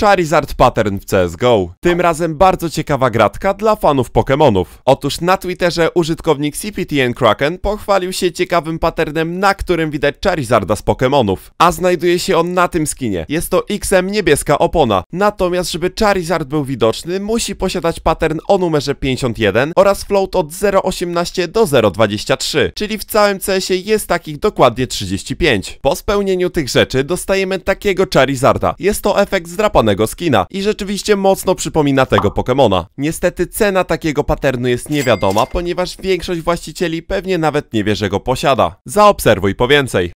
Charizard Pattern w CSGO. Tym razem bardzo ciekawa gratka dla fanów Pokémonów. Otóż na Twitterze użytkownik CPTN Kraken pochwalił się ciekawym patternem, na którym widać Charizarda z Pokémonów. A znajduje się on na tym skinie. Jest to XM niebieska opona. Natomiast, żeby Charizard był widoczny, musi posiadać pattern o numerze 51 oraz float od 0.18 do 0.23, czyli w całym cs jest takich dokładnie 35. Po spełnieniu tych rzeczy dostajemy takiego Charizarda. Jest to efekt zdrapanego czerwonego skina i rzeczywiście mocno przypomina tego Pokemona. Niestety cena takiego paternu jest niewiadoma, ponieważ większość właścicieli pewnie nawet nie wie, że go posiada. Zaobserwuj po więcej.